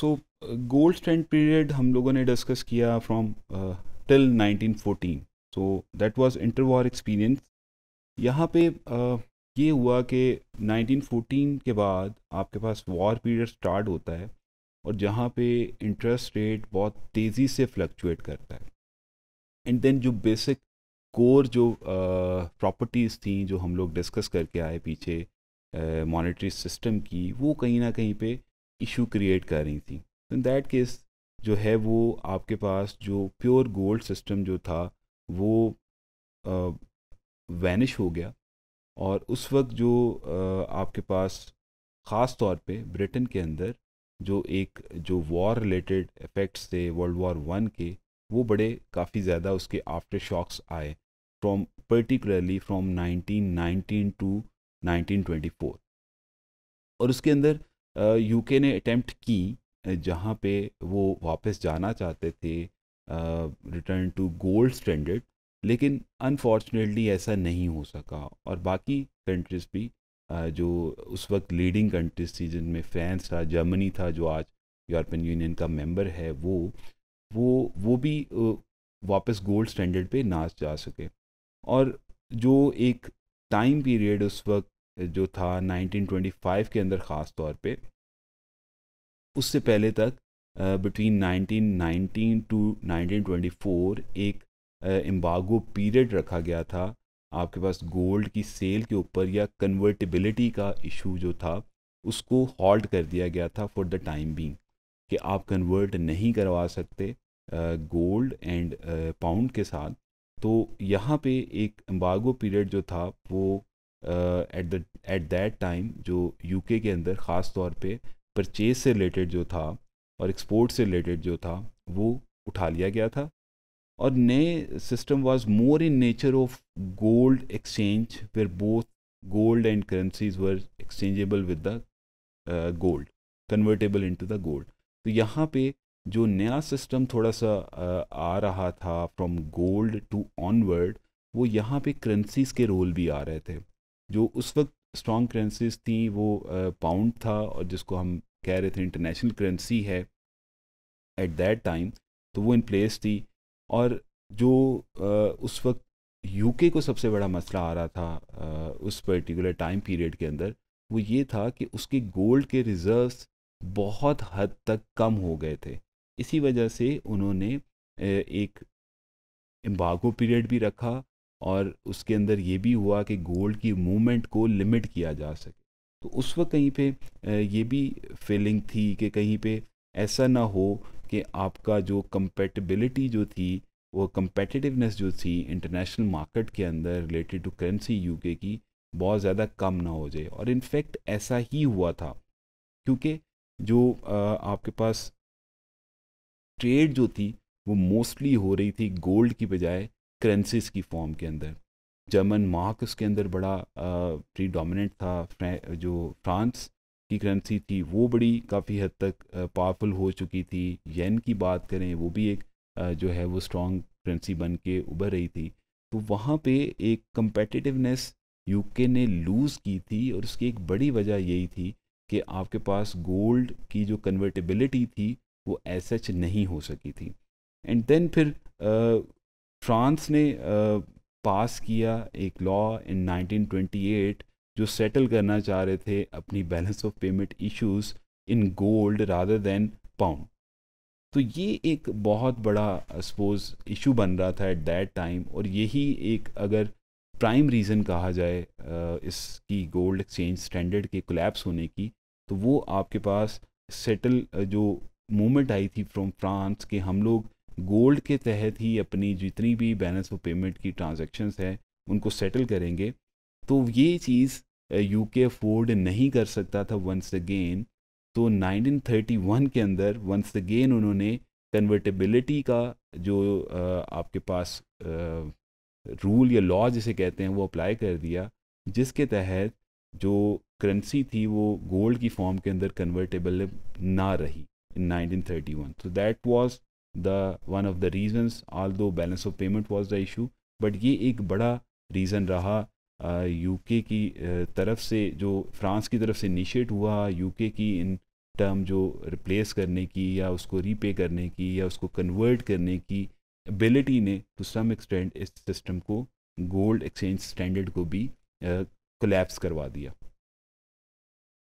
so gold stand period हम लोगों ने डिस्कस किया from till 1914 so that was interwar experience यहाँ पे uh, ये हुआ कि 1914 के बाद आपके पास वॉर पीरियड स्टार्ट होता है और जहाँ पे इंटरेस्ट रेट बहुत तेज़ी से फ्लक्चुएट करता है एंड देन जो बेसिक कोर जो प्रॉपर्टीज़ uh, थी जो हम लोग डिस्कस करके आए पीछे मॉनिटरी uh, सिस्टम की वो कहीं ना कहीं पे इशू क्रिएट कर रही थी तो इन दैट केस जो है वो आपके पास जो प्योर गोल्ड सिस्टम जो था वो वैनिश हो गया और उस वक्त जो आ, आपके पास ख़ास तौर पे ब्रिटेन के अंदर जो एक जो वॉर रिलेटेड इफ़ेक्ट्स थे वर्ल्ड वॉर वन के वो बड़े काफ़ी ज़्यादा उसके आफ्टर शॉक्स आए फ्रॉम पर्टिकुलरली फ्रॉम 1919 टू 1924 और उसके अंदर यूके ने अटैम्प्ट की जहाँ पे वो वापस जाना चाहते थे रिटर्न टू गोल्ड स्टैंडर्ड लेकिन अनफॉर्चुनेटली ऐसा नहीं हो सका और बाकी कंट्रीज भी जो उस वक्त लीडिंग कंट्रीज थी जिनमें फ्रांस था जर्मनी था जो आज यूरोपियन यूनियन का मेंबर है वो वो वो भी वापस गोल्ड स्टैंडर्ड पे ना जा सके और जो एक टाइम पीरियड उस वक्त जो था 1925 के अंदर ख़ास तौर पे उससे पहले तक बिटवीन 1919 टू 1924 एक एम्बागो पीरियड रखा गया था आपके पास गोल्ड की सेल के ऊपर या कन्वर्टिबिलिटी का इशू जो था उसको हॉल्ट कर दिया गया था फॉर द टाइम बीइंग कि आप कन्वर्ट नहीं करवा सकते गोल्ड एंड पाउंड के साथ तो यहाँ पे एक एम्बागो पीरियड जो था वो at the at that time जो यूके के अंदर ख़ास तौर पे परचेज से रिलेटेड जो था और एक्सपोर्ट से रिलेटेड जो था वो उठा लिया गया था और नए system was more in nature of gold exchange फिर both gold and currencies were exchangeable with the gold convertible into the gold तो यहाँ पे जो नया सिस्टम थोड़ा सा uh, आ रहा था फ्रॉम गोल्ड टू ऑनवर्ड वो यहाँ पे करेंसीज के रोल भी आ रहे थे जो उस वक्त स्ट्रॉन्ग करेंसीज थी वो पाउंड था और जिसको हम कह रहे थे इंटरनेशनल करेंसी है एट दैट टाइम तो वो इन प्लेस थी और जो उस वक्त यूके को सबसे बड़ा मसला आ रहा था उस पर्टिकुलर टाइम पीरियड के अंदर वो ये था कि उसके गोल्ड के रिज़र्व्स बहुत हद तक कम हो गए थे इसी वजह से उन्होंने एक एम्बागो पीरियड भी रखा और उसके अंदर ये भी हुआ कि गोल्ड की मूवमेंट को लिमिट किया जा सके तो उस वक्त कहीं पे ये भी फीलिंग थी कि कहीं पे ऐसा ना हो कि आपका जो कंपेटिबिलिटी जो थी वो कंपेटिटिवनेस जो थी इंटरनेशनल मार्केट के अंदर रिलेटेड टू करेंसी यूके की बहुत ज़्यादा कम ना हो जाए और इनफैक्ट ऐसा ही हुआ था क्योंकि जो आपके पास ट्रेड जो थी वो मोस्टली हो रही थी गोल्ड की बजाय करेंसीज की फॉर्म के अंदर जर्मन मार्क उसके अंदर बड़ा प्री डोमिनेंट था जो फ्रांस की करेंसी थी वो बड़ी काफ़ी हद तक पावरफुल हो चुकी थी येन की बात करें वो भी एक जो है वो स्ट्रॉन्ग करेंसी बन के उभर रही थी तो वहाँ पे एक कंपेटिटिवनेस यूके ने लूज़ की थी और उसकी एक बड़ी वजह यही थी कि आपके पास गोल्ड की जो कन्वर्टेबिलिटी थी वो एस नहीं हो सकी थी एंड देन फिर फ्रांस ने पास किया एक लॉ इन 1928 जो सेटल करना चाह रहे थे अपनी balance of payment issues in gold rather than pound तो ये एक बहुत बड़ा सपोज इशू बन रहा था एट दैट टाइम और यही एक अगर प्राइम रीज़न कहा जाए इसकी गोल्ड एक्सचेंज स्टैंडर्ड के कोलैप्स होने की तो वो आपके पास सेटल जो मूवमेंट आई थी फ्रॉम फ्रांस के हम लोग गोल्ड के तहत ही अपनी जितनी भी बैलेंस ऑफ पेमेंट की ट्रांजेक्शन्स है उनको सेटल करेंगे तो ये चीज़ यू के अफोर्ड नहीं कर सकता था वंस अगेन तो 1931 के अंदर वंस अगेन उन्होंने कन्वर्टेबिलिटी का जो आपके पास रूल या लॉ जिसे कहते हैं वो अप्लाई कर दिया जिसके तहत जो करेंसी थी वो गोल्ड की फॉर्म के अंदर कन्वर्टेबल ना रही इन 1931 तो that was the one of the the although balance of payment was the issue but ये एक बड़ा रीज़न रहा यू के की तरफ से जो फ्रांस की तरफ से इनिशिएट हुआ यू के की इन टर्म जो रिप्लेस करने की या उसको रीपे करने की या उसको कन्वर्ट करने की एबिलिटी ने टू सम एक्सटेंड इस सिस्टम को गोल्ड एक्सचेंज स्टैंडर्ड को भी कोलेप्स करवा दिया